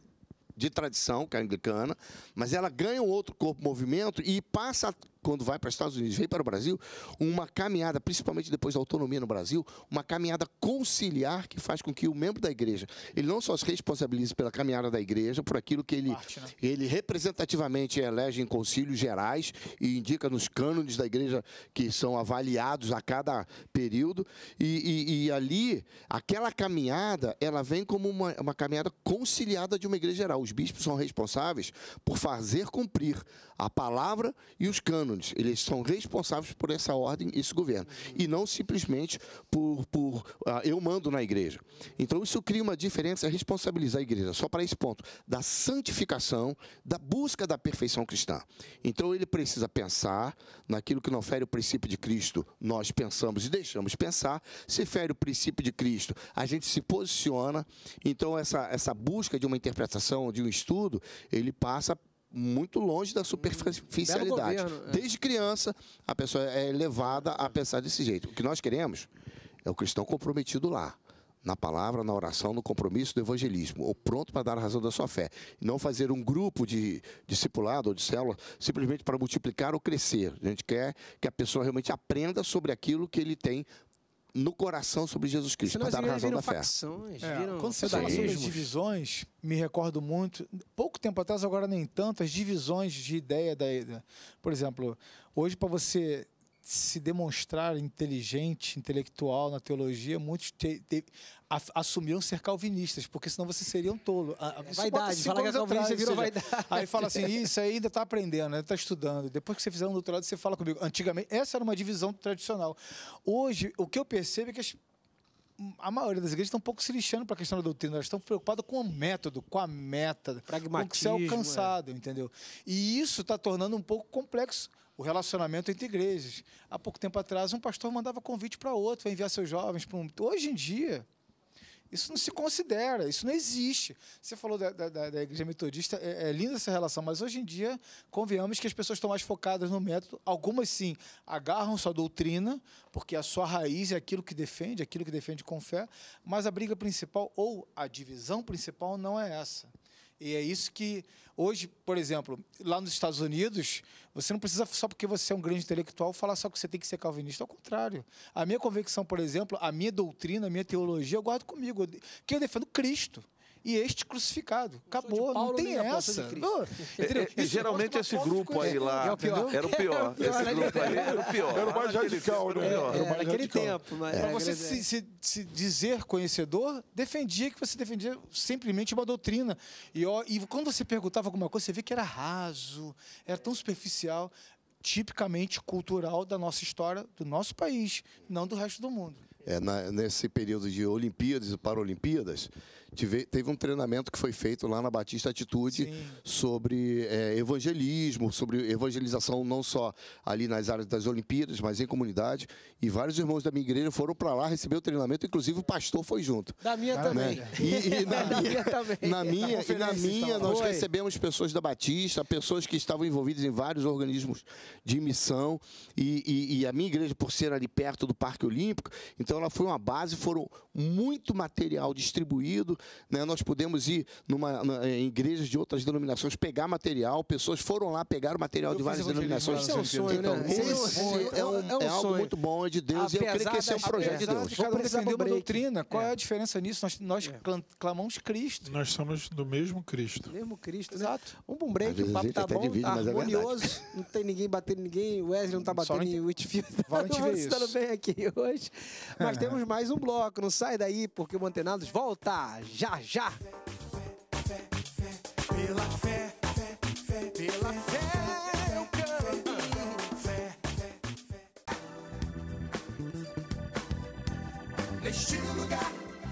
de tradição, que é anglicana, mas ela ganha um outro corpo movimento e passa a quando vai para os Estados Unidos, vem para o Brasil, uma caminhada, principalmente depois da autonomia no Brasil, uma caminhada conciliar que faz com que o membro da igreja, ele não só se responsabilize pela caminhada da igreja, por aquilo que ele, Parte, né? ele representativamente elege em concílios gerais e indica nos cânones da igreja que são avaliados a cada período, e, e, e ali, aquela caminhada, ela vem como uma, uma caminhada conciliada de uma igreja geral. Os bispos são responsáveis por fazer cumprir a palavra e os cânones eles são responsáveis por essa ordem, esse governo, e não simplesmente por, por uh, eu mando na igreja. Então, isso cria uma diferença, é responsabilizar a igreja, só para esse ponto, da santificação, da busca da perfeição cristã. Então, ele precisa pensar naquilo que não fere o princípio de Cristo, nós pensamos e deixamos pensar, se fere o princípio de Cristo, a gente se posiciona. Então, essa, essa busca de uma interpretação, de um estudo, ele passa muito longe da superficialidade. Hum, governo, é. Desde criança, a pessoa é levada a pensar desse jeito. O que nós queremos é o cristão comprometido lá na palavra, na oração, no compromisso do evangelismo, ou pronto para dar a razão da sua fé. E não fazer um grupo de discipulado ou de célula simplesmente para multiplicar ou crescer. A gente quer que a pessoa realmente aprenda sobre aquilo que ele tem no coração sobre Jesus Cristo, Senão, para dar a razão da fé. Facções, é. viram... Quando você fala sobre as divisões, me recordo muito, pouco tempo atrás, agora nem tanto, as divisões de ideia. Da, por exemplo, hoje para você se demonstrar inteligente, intelectual na teologia, muitos te, te, assumiam ser calvinistas, porque senão vocês seriam tolo. É, vaidade, fala que é calvinista atrás, virou vaidade. Aí fala assim, isso aí ainda está aprendendo, está estudando. Depois que você fizer um doutorado, você fala comigo. Antigamente, essa era uma divisão tradicional. Hoje, o que eu percebo é que as a maioria das igrejas está um pouco se lixando para a questão da doutrina, elas estão preocupadas com o método, com a meta, com o que é ser é. alcançado, é. entendeu? E isso está tornando um pouco complexo o relacionamento entre igrejas. Há pouco tempo atrás, um pastor mandava convite para outro, vai enviar seus jovens para um. Hoje em dia, isso não se considera, isso não existe. Você falou da, da, da igreja metodista, é, é, linda essa relação, mas hoje em dia, convenhamos que as pessoas estão mais focadas no método. Algumas, sim, agarram sua doutrina, porque a sua raiz é aquilo que defende, aquilo que defende com fé, mas a briga principal ou a divisão principal não é essa. E é isso que hoje, por exemplo, lá nos Estados Unidos, você não precisa só porque você é um grande intelectual falar só que você tem que ser calvinista, ao contrário. A minha convicção, por exemplo, a minha doutrina, a minha teologia, eu guardo comigo, que eu defendo Cristo e este crucificado. Acabou, Paulo, não tem essa. Não, geralmente esse é grupo aí lá é pior. era o pior. [LAUGHS] Esse né? grupo aí era o pior. Era o mais radical, é, Era naquele tempo. Para é. você se dizer conhecedor, defendia que você defendia simplesmente uma doutrina. E, ó, e quando você perguntava alguma coisa, você vê que era raso, era tão superficial, tipicamente cultural da nossa história, do nosso país, não do resto do mundo. É, na, nesse período de Olimpíadas e Paralimpíadas, tive, teve um treinamento que foi feito lá na Batista Atitude Sim. sobre é, evangelismo, sobre evangelização não só ali nas áreas das Olimpíadas, mas em comunidade. E vários irmãos da minha igreja foram para lá receber o treinamento, inclusive o pastor foi junto. Da minha né? também. E, e [LAUGHS] na, da minha, minha também. Na minha, na minha nós foi. recebemos pessoas da Batista, pessoas que estavam envolvidas em vários organismos de missão. E, e, e a minha igreja, por ser ali perto do Parque Olímpico, então ela foi uma base, foram muito material distribuído né, nós podemos ir numa, em igrejas de outras denominações, pegar material, pessoas foram lá, pegaram material eu de várias denominações. Isso é um então, sonho, então, né? é, é, um, é, um é é algo muito bom, é de Deus, é apesar e eu creio que esse é um projeto de Deus. De cada um defendeu uma doutrina, qual é. a diferença nisso? Nós, nós clamamos Cristo. Nós somos do mesmo Cristo. mesmo Cristo, né? Exato. um bom break, o papo tá bom, divide, tá harmonioso, não tem ninguém batendo ninguém, o Wesley não tá batendo em Whitfield. Vamos estando bem aqui hoje. Mas temos mais um bloco, não sai daí, porque o Mantenados volta já, já. Pela fé, fé, fé, pela fé.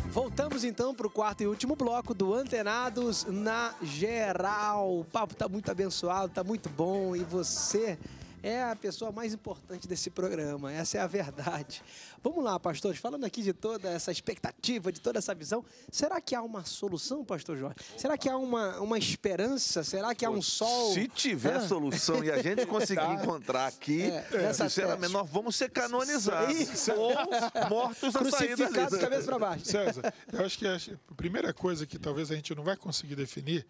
Voltamos então para o quarto e último bloco do Antenados na Geral. O papo tá muito abençoado, tá muito bom e você é a pessoa mais importante desse programa. Essa é a verdade. Vamos lá, pastores, falando aqui de toda essa expectativa, de toda essa visão, será que há uma solução, pastor Jorge? Será que há uma, uma esperança? Será que há um sol? Se tiver ah. solução e a gente conseguir [LAUGHS] tá. encontrar aqui, é, sinceramente, nós vamos ser canonizados. Ou mortos na saída. cabeça para baixo. César, eu acho que a primeira coisa que talvez a gente não vai conseguir definir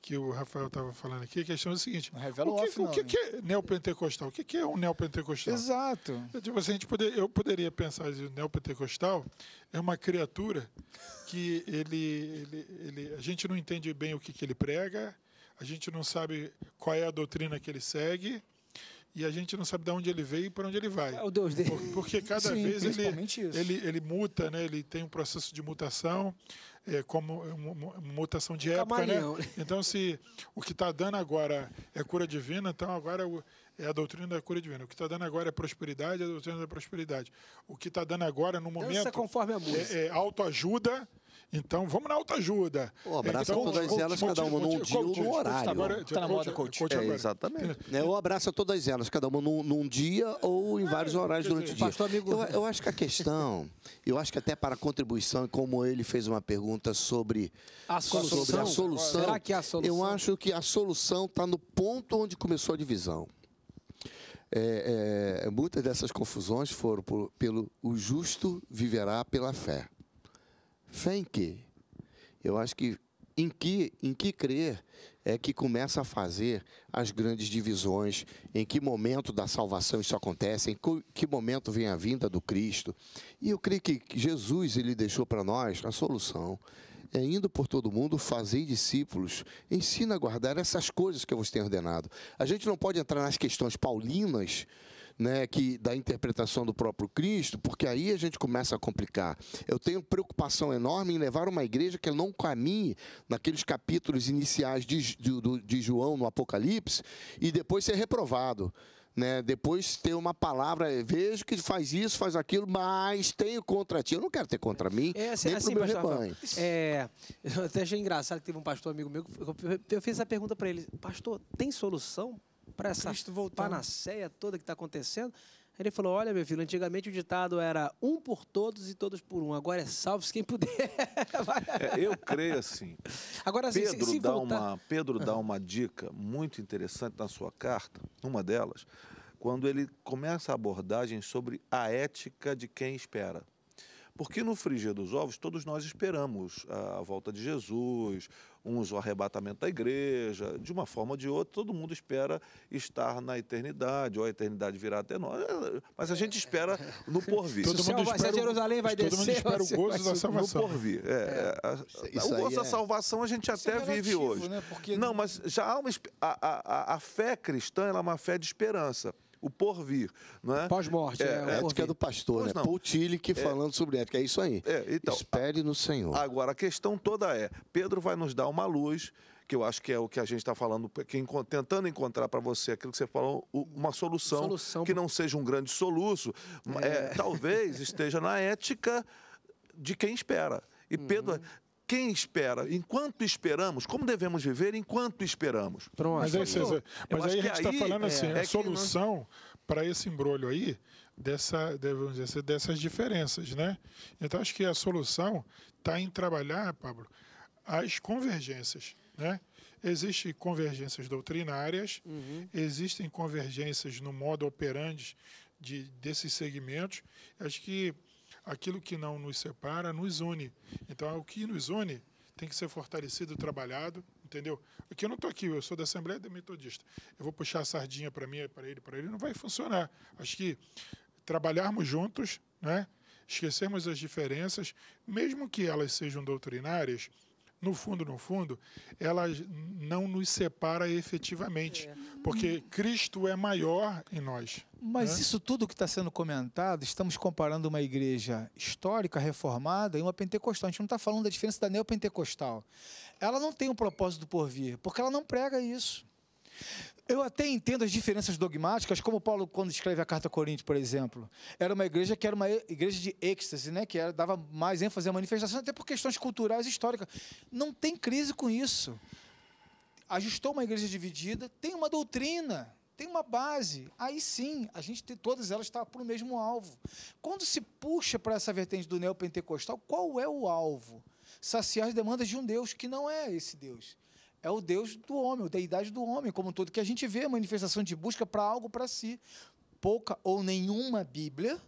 que o Rafael estava falando aqui, a questão é a seguinte: Revela o que, off, o não, que, né? que é neopentecostal? O que, que é um neopentecostal? Exato. Eu, é, tipo assim, a gente poder, eu poderia pensar que o neopentecostal é uma criatura que ele, ele, ele, a gente não entende bem o que, que ele prega, a gente não sabe qual é a doutrina que ele segue, e a gente não sabe de onde ele veio e para onde ele vai. É o Deus dele. Por, porque cada Sim, vez ele, ele, ele muta, né? ele tem um processo de mutação, é, como é, uma mutação de um é época. Né? Então, se o que está dando agora é cura divina, então agora é a doutrina da cura divina. O que está dando agora é prosperidade, é a doutrina da prosperidade. O que está dando agora, no momento. Dança conforme a é, música. É, é autoajuda então, vamos na autoajuda. Oh, abraça então, todas coach, elas, coach, cada uma num dia num horário. Está na moda, coach. coach é, exatamente. É. Né, eu abraço todas elas, cada uma num, num dia ou em é, vários horários durante o dia. Pastor, amigo... Eu, eu, acho que a questão, eu acho que até para a contribuição, como ele fez uma pergunta sobre a solução, sobre a solução será que é a solução? Eu acho que a solução está no ponto onde começou a divisão. É, é, muitas dessas confusões foram por, pelo o justo viverá pela fé. Fé em quê? Eu acho que em que, em que crer é que começa a fazer as grandes divisões, em que momento da salvação isso acontece, em que momento vem a vinda do Cristo. E eu creio que Jesus ele deixou para nós a solução. É, indo por todo mundo, fazer discípulos, ensina a guardar essas coisas que eu vos tenho ordenado. A gente não pode entrar nas questões paulinas, né, que da interpretação do próprio Cristo, porque aí a gente começa a complicar. Eu tenho preocupação enorme em levar uma igreja que não caminhe naqueles capítulos iniciais de, de, de João no Apocalipse e depois ser reprovado. Né? Depois ter uma palavra, é, vejo que faz isso, faz aquilo, mas tenho contra ti. Eu não quero ter contra mim, é, é assim, nem assim, pro meu rebanho. É, eu até achei engraçado que teve um pastor amigo meu, eu fiz essa pergunta para ele, pastor, tem solução para essa Cristo voltando. panaceia toda que está acontecendo. Ele falou: Olha, meu filho, antigamente o ditado era um por todos e todos por um. Agora é salve quem puder. [LAUGHS] É, eu creio assim. Agora, assim, Pedro, se, se dá, voltar... uma, Pedro dá ah. uma dica muito interessante na sua carta, uma delas, quando ele começa a abordagem sobre a ética de quem espera. Porque no frigir dos ovos, todos nós esperamos a volta de Jesus, uns o arrebatamento da igreja, de uma forma ou de outra, todo mundo espera estar na eternidade, ou a eternidade virá até nós. Mas a gente espera no porvir. todo mundo espera, se Jerusalém vai descer, todo mundo espera o gozo da salvação. No porvir. É, é. é. o gozo da é salvação a gente é até vive hoje. Né? Não, mas já há uma a, a, a fé cristã, ela é uma fé de esperança o porvir. Né? Pós-morte. É, né? é, ética do pastor, pois né? Paul Tillich é. falando sobre ética, é isso aí. É, então, Espere no Senhor. Agora, a questão toda é, Pedro vai nos dar uma luz que eu acho que é o que a gente está falando, que, tentando encontrar para você aquilo que você falou, uma solução, solução, que não seja um grande soluço, é. É, talvez esteja na ética de quem espera. E uhum. Pedro, uhum quem espera, enquanto esperamos, como devemos viver enquanto esperamos. Pronto. Mas, aí, então, mas aí a gente está falando assim, é, a é solução nós... para esse embrulho aí, dessa, devemos dizer, assim, dessas diferenças, né? Então acho que a solução está em trabalhar, Pablo, as convergências, né? Existem convergências doutrinárias, uhum. existem convergências no modo operandi de, desses segmentos. Acho que aquilo que não nos separa nos une. Então, o que nos une tem que ser fortalecido, trabalhado, entendeu? Aqui eu não estou aqui, eu sou da Assembleia de Metodista. Eu vou puxar a sardinha para mim, é para ele, para ele, não vai funcionar. Acho que trabalharmos juntos, né? esquecermos as diferenças, mesmo que elas sejam doutrinárias, no fundo, no fundo, ela não nos separa efetivamente, é. porque Cristo é maior em nós. Mas né? isso tudo que está sendo comentado, estamos comparando uma igreja histórica, reformada, e uma pentecostal. A gente não está falando da diferença da neopentecostal. Ela não tem um propósito por vir, porque ela não prega isso. Eu até entendo as diferenças dogmáticas, como Paulo, quando escreve a carta a Corinto, por exemplo. Era uma igreja que era uma igreja de êxtase, né? que era, dava mais ênfase à manifestação, até por questões culturais e históricas. Não tem crise com isso. Ajustou uma igreja dividida, tem uma doutrina, tem uma base. Aí sim, a gente tem, todas elas estão tá para o mesmo alvo. Quando se puxa para essa vertente do neopentecostal, qual é o alvo? Saciar as demandas de um Deus que não é esse Deus é o Deus do homem, a deidade do homem como um todo, que a gente vê a manifestação de busca para algo para si. Pouca ou nenhuma Bíblia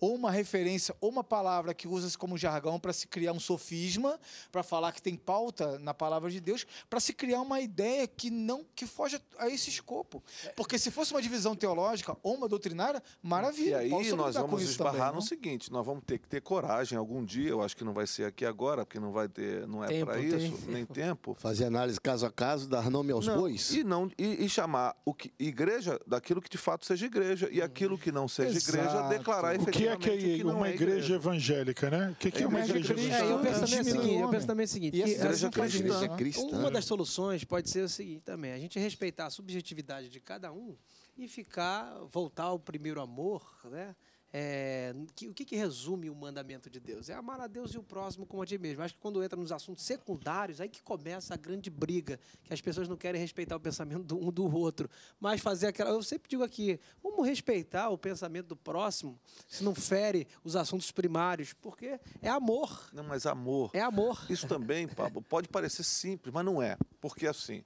ou uma referência ou uma palavra que usa-se como jargão para se criar um sofisma, para falar que tem pauta na palavra de Deus, para se criar uma ideia que não que foge a esse escopo. Porque se fosse uma divisão teológica ou uma doutrinária, maravilha. E aí nós vamos esbarrar também, no seguinte, nós vamos ter que ter coragem algum dia, eu acho que não vai ser aqui agora, porque não vai ter, não é para isso, nem tempo. Fazer análise caso a caso, dar nome aos não, bois. E não e, e, chamar o que igreja daquilo que de fato seja igreja e aquilo que não seja Exato. igreja declarar efetivamente que é que é uma igreja evangélica, né? O que, que é, é uma igreja evangélica? É, eu é penso também seguinte, eu penso também o seguinte, uma das soluções pode ser o seguinte também, a gente respeitar a subjetividade de cada um e ficar voltar ao primeiro amor, né? É, que, o que, que, resume o mandamento de Deus? É amar a Deus e o próximo como a ti mesmo. Acho que quando entra nos assuntos secundários, aí que começa a grande briga, que as pessoas não querem respeitar o pensamento do um do outro, mas fazer aquela. Eu sempre digo aqui, vamos respeitar o pensamento do próximo, se não fere os assuntos primários, porque é amor. Não, mas amor. É amor. Isso também, Pablo, pode parecer simples, mas não é. Porque assim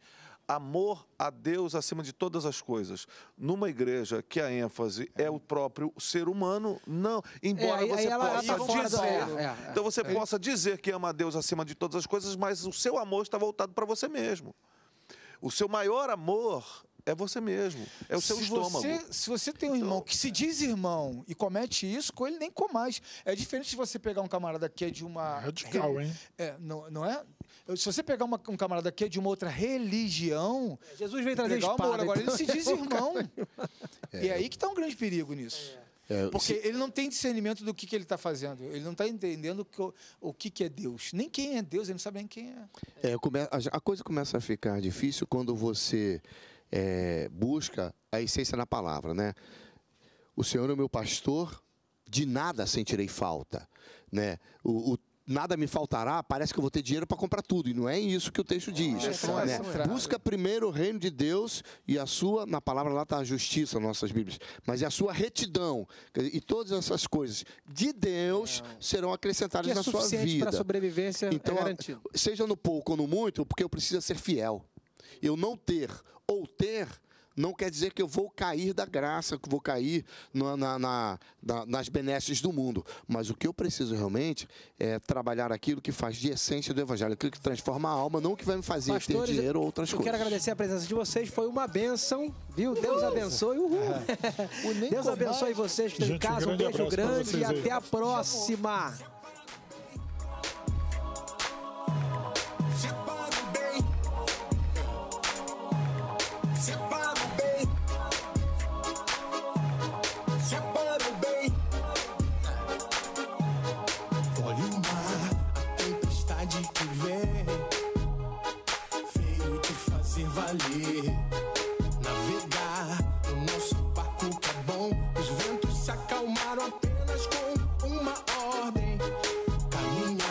amor a Deus acima de todas as coisas. Numa igreja que a ênfase é, é o próprio ser humano, não. Embora é, você possa tá dizer, do... É, é, então você é. possa dizer que ama a Deus acima de todas as coisas, mas o seu amor está voltado para você mesmo. O seu maior amor é você mesmo, é o seu se estômago. Você, se você tem um então irmão que se diz irmão e comete isso, com ele nem com mais. É diferente de você pegar um camarada que é de uma. Radical, hein? É, não, não é? se você pegar uma, um camarada que é de uma outra religião. É, Jesus veio trazer espada, amor, agora então ele se [LAUGHS] diz irmão. É, e é aí que está um grande perigo nisso. É. é, Porque se... ele não tem discernimento do que, que ele está fazendo. Ele não está entendendo que, o que, que é Deus. Nem quem é Deus, ele não sabe nem quem é. é come... A coisa começa a ficar difícil quando você é, busca a essência na palavra, né? O Senhor é o meu pastor, de nada sentirei falta. Né? O, o, nada me faltará, parece que eu vou ter dinheiro para comprar tudo. E não é isso que o texto diz. Ah, é, né? Busca primeiro o reino de Deus e a sua, na palavra lá está a justiça, nossas Bíblias, mas é a sua retidão. E todas essas coisas de Deus é. serão acrescentadas é na sua vida. Para é então, a sobrevivência então, seja no pouco ou no muito, porque eu preciso ser fiel. Eu não ter ou ter não quer dizer que eu vou cair da graça, que vou cair na, na, na, nas benesses do mundo. Mas o que eu preciso realmente é trabalhar aquilo que faz de essência do Evangelho, aquilo que transforma a alma, não que vai me fazer Pastores, ter dinheiro ou outras eu coisas. Eu quero agradecer a presença de vocês, foi uma bênção, viu? Uhul. Deus abençoe. Uhul. É. [LAUGHS] Deus abençoe vocês que estão em casa, um beijo grande e até a próxima.